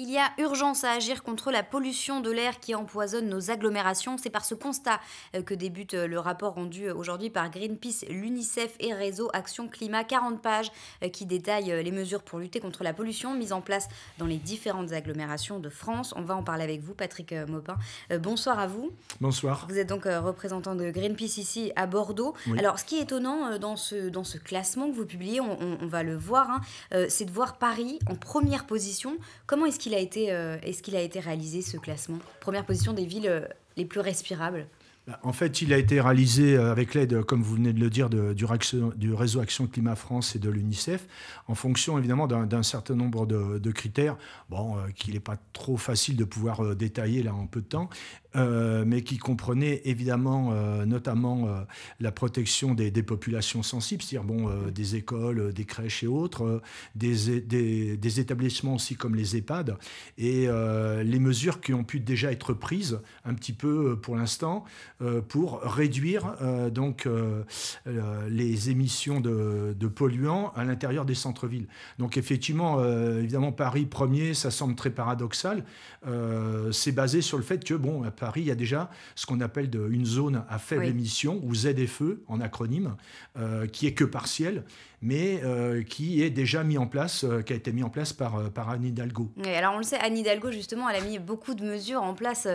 Il y a urgence à agir contre la pollution de l'air qui empoisonne nos agglomérations. C'est par ce constat euh, que débute euh, le rapport rendu euh, aujourd'hui par Greenpeace, l'UNICEF et Réseau Action Climat, 40 pages qui détaille les mesures pour lutter contre la pollution mises en place dans les différentes agglomérations de France. On va en parler avec vous, Patrick Maupin. Bonsoir à vous. Bonsoir. Vous êtes donc représentant de Greenpeace ici à Bordeaux. Alors, ce qui est étonnant dans ce, dans ce classement que vous publiez, on, va le voir, hein, c'est de voir Paris en première position. Comment est-ce qu'il a, euh, est -ce qu'il a été réalisé ce classement Première position des villes euh, les plus respirables en fait, il a été réalisé euh, avec l'aide, euh, comme vous venez de le dire, du, réseau Action Climat France et de l'UNICEF, en fonction évidemment d'un certain nombre de, critères, bon, euh, qu'il n'est pas trop facile de pouvoir détailler là en peu de temps, mais qui comprenait évidemment notamment la protection des, populations sensibles, c'est-à-dire bon, des écoles, des crèches et autres, des, des, établissements aussi comme les EHPAD, et les mesures qui ont pu déjà être prises un petit peu pour l'instant. Euh, pour réduire euh, donc euh, les émissions de, polluants à l'intérieur des centres-villes. Donc effectivement, évidemment, Paris premier, ça semble très paradoxal. C'est basé sur le fait que, bon, à Paris, il y a déjà ce qu'on appelle une zone à faible émission, ou ZFE en acronyme, qui est que partielle mais euh, qui est déjà mis en place, euh, qui a été mis en place euh, par, Anne Hidalgo. Et alors on le sait, Anne Hidalgo justement, elle a mis beaucoup de mesures en place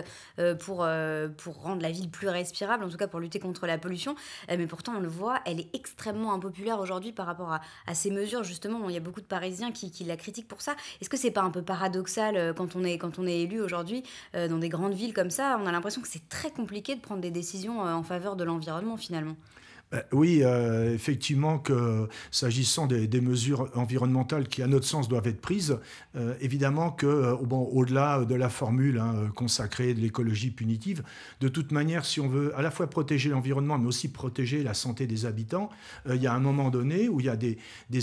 pour, rendre la ville plus respirable, en tout cas pour lutter contre la pollution. mais pourtant on le voit, elle est extrêmement impopulaire aujourd'hui par rapport à, ces mesures justement. il y a beaucoup de Parisiens qui, la critiquent pour ça. Est-ce que c'est pas un peu paradoxal quand on est, quand on est élu aujourd'hui dans des grandes villes comme ça On a l'impression que c'est très compliqué de prendre des décisions en faveur de l'environnement finalement. Euh, oui, euh, effectivement, que s'agissant des, mesures environnementales qui, à notre sens, doivent être prises, euh, évidemment que, au-delà de la formule hein, consacrée de l'écologie punitive, de toute manière, si on veut à la fois protéger l'environnement, mais aussi protéger la santé des habitants, il y a un moment donné où il y a des,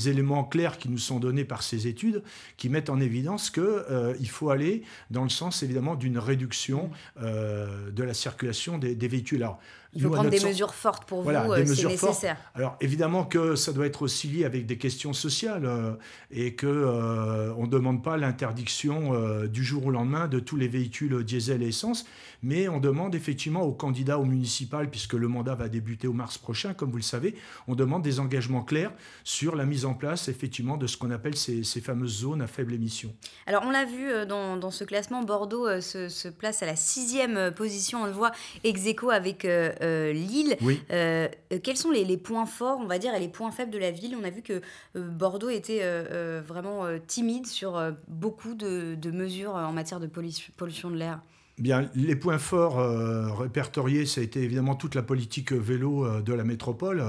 éléments clairs qui nous sont donnés par ces études qui mettent en évidence qu'il faut aller dans le sens, évidemment, d'une réduction de la circulation des, véhicules. Il faut prendre des mesures fortes pour vous, euh, c'est nécessaire. Alors évidemment que ça doit être aussi lié avec des questions sociales euh, et que euh, on ne demande pas l'interdiction du jour au lendemain de tous les véhicules diesel et essence, mais on demande effectivement aux candidats au municipal, puisque le mandat va débuter au mars prochain, comme vous le savez, on demande des engagements clairs sur la mise en place effectivement de ce qu'on appelle ces, fameuses zones à faible émission. Alors on l'a vu dans, ce classement, Bordeaux se, place à la sixième position, on le voit ex aequo avec euh, Lille. Euh, quels sont les, points forts, on va dire, et les points faibles de la ville On a vu que euh, Bordeaux était vraiment timide sur beaucoup de mesures en matière de pollution de l'air. Bien, les points forts euh, répertoriés, ça a été évidemment toute la politique euh, vélo euh, de la métropole.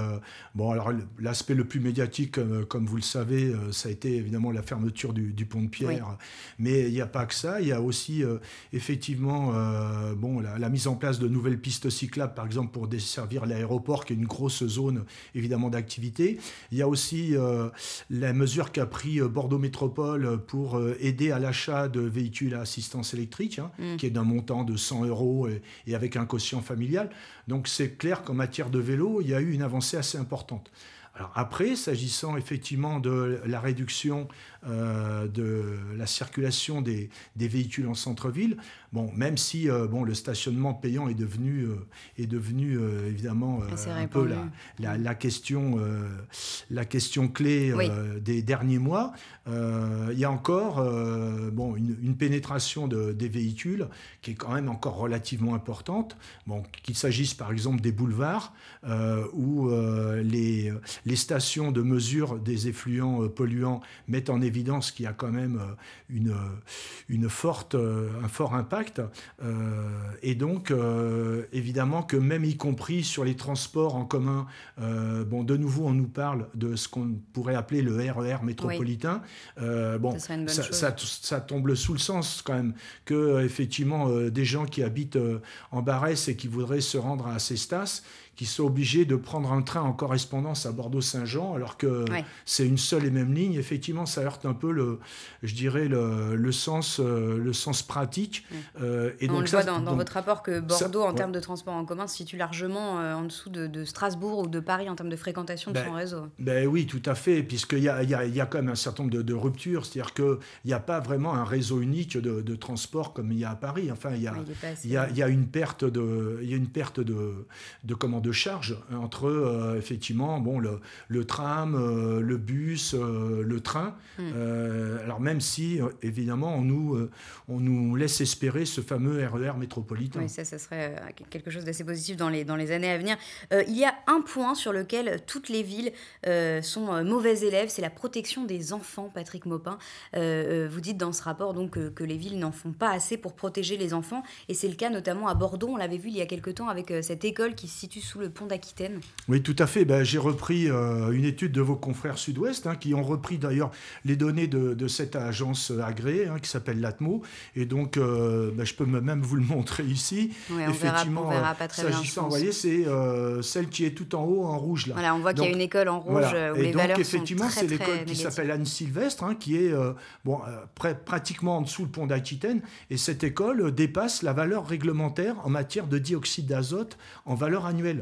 bon, alors l'aspect le plus médiatique, comme vous le savez, ça a été évidemment la fermeture du, pont de pierre. Mais il n'y a pas que ça. Il y a aussi effectivement bon, la, mise en place de nouvelles pistes cyclables, par exemple pour desservir l'aéroport, qui est une grosse zone évidemment d'activité. Il y a aussi la mesure qu'a pris Bordeaux Métropole pour aider à l'achat de véhicules à assistance électrique, hein, mm. qui est d'un montant de 100 euros et avec un quotient familial. Donc c'est clair qu'en matière de vélo, il y a eu une avancée assez importante après, s'agissant effectivement de la réduction euh, de la circulation des, véhicules en centre-ville, bon, même si euh, bon, le stationnement payant est devenu, euh, est devenu évidemment un peu la, la, question, la question clé des derniers mois, il y a encore bon, une, pénétration des véhicules qui est quand même encore relativement importante, bon, qu'il s'agisse par exemple des boulevards où les, les stations de mesure des effluents euh, polluants mettent en évidence qu'il y a quand même euh, une, euh, une forte, un fort impact. et donc, évidemment que même y compris sur les transports en commun, bon, de nouveau, on nous parle de ce qu'on pourrait appeler le RER e métropolitain. bon, ça, ça, tombe sous le sens quand même que effectivement des gens qui habitent en Barès et qui voudraient se rendre à Cestas, qui sont obligés de prendre un train en correspondance à Bordeaux-Saint-Jean, alors que c'est une seule et même ligne. Effectivement, ça heurte un peu le, je dirais le, le sens, euh, le sens pratique. Euh, et On donc le voit dans, votre rapport que Bordeaux, en termes de transport en commun, se situe largement euh, en dessous de, Strasbourg ou de Paris en termes de fréquentation de ben, son réseau. Ben oui, tout à fait, puisqu'il y a, y a, quand même un certain nombre de, ruptures, c'est-à-dire qu'il n'y a pas vraiment un réseau unique de, transport comme il y a à Paris. Enfin, il y a, il y a, une perte de, il y a une perte de, de charge euh, entre euh, effectivement bon, le, le tram, euh, le bus, le train. Hmm. alors même si évidemment on nous, on nous laisse espérer ce fameux RER e métropolitain. Oui, ça, ça serait quelque chose d'assez positif dans les, dans les années à venir. il y a un point sur lequel toutes les villes sont mauvais élèves, c'est la protection des enfants, Patrick Maupin. vous dites dans ce rapport donc, que, que les villes n'en font pas assez pour protéger les enfants et c'est le cas notamment à Bordeaux, on l'avait vu il y a quelques temps avec cette école qui se situe sous le pont d'Aquitaine. Oui, tout à fait. Ben, j'ai repris euh, une étude de vos confrères sud-ouest, hein, qui ont repris d'ailleurs les données de, cette agence agréée, hein, qui s'appelle l'ATMO. Et donc, euh, ben, je peux même vous le montrer ici. on Effectivement, verra, on euh, s'agissant, vous voyez, c'est celle qui est tout en haut, en rouge. Là. Voilà, on voit qu'il y a une école en rouge et donc, effectivement, c'est l'école qui s'appelle Anne-Sylvestre, hein, qui est bon, pratiquement en dessous le pont d'Aquitaine. Et cette école dépasse la valeur réglementaire en matière de dioxyde d'azote en valeur annuelle.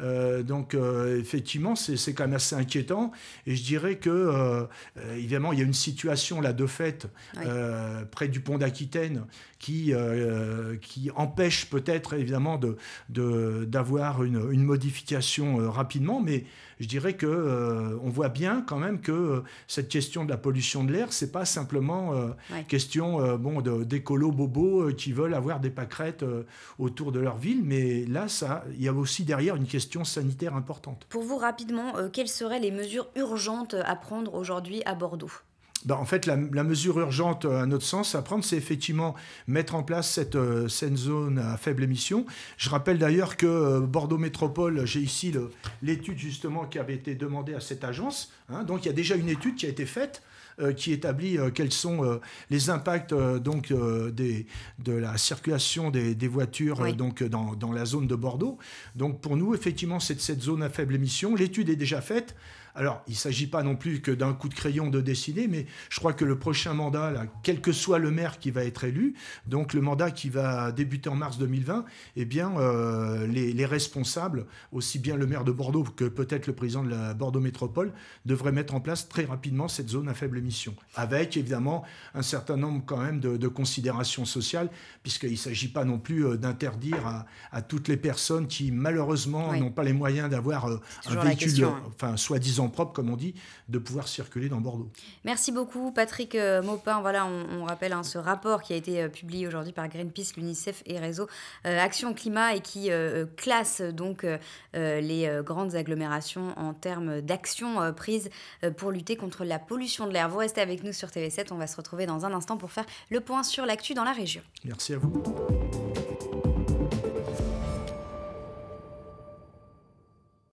Euh, donc euh, effectivement, c'est quand même assez inquiétant. Et je dirais que euh, évidemment, il y a une situation là de fait près du pont d'Aquitaine qui qui empêche peut-être évidemment de d'avoir une, une, modification rapidement, mais je dirais que on voit bien quand même que cette question de la pollution de l'air, c'est pas simplement question bon d'écolos bobos qui veulent avoir des pâquerettes autour de leur ville, mais là, ça, il y a aussi derrière une question question sanitaire importante. Pour vous, rapidement, euh, quelles seraient les mesures urgentes à prendre aujourd'hui à Bordeaux ben, en fait, la, mesure urgente, euh, à notre sens, à prendre, c'est effectivement mettre en place cette, euh, zone à faible émission. Je rappelle d'ailleurs que euh, Bordeaux Métropole, j'ai ici l'étude justement qui avait été demandée à cette agence. Hein. donc il y a déjà une étude qui a été faite euh, qui établit euh, quels sont euh, les impacts donc, des, de la circulation des, voitures donc, dans, la zone de Bordeaux. Donc pour nous, effectivement, c'est cette zone à faible émission. L'étude est déjà faite. Alors, il ne s'agit pas non plus que d'un coup de crayon de décider, mais je crois que le prochain mandat, quel que soit le maire qui va être élu, donc le mandat qui va débuter en mars 2020, eh bien, les, responsables, aussi bien le maire de Bordeaux que peut-être le président de la Bordeaux Métropole, devraient mettre en place très rapidement cette zone à faible émission avec évidemment un certain nombre quand même de, considérations sociales, puisqu'il ne s'agit pas non plus euh, d'interdire à, toutes les personnes qui malheureusement n'ont pas les moyens d'avoir euh, un véhicule, hein. euh, enfin soi-disant propre comme on dit, de pouvoir circuler dans Bordeaux. Merci beaucoup Patrick Maupin. Voilà, on, rappelle hein, ce rapport qui a été publié aujourd'hui par Greenpeace, l'UNICEF et Réseau Action Climat et qui classe donc les grandes agglomérations en termes d'actions prises pour lutter contre la pollution de l'air. Vous restez avec nous sur TV7. On va se retrouver dans un instant pour faire le point sur l'actu dans la région. Merci à vous.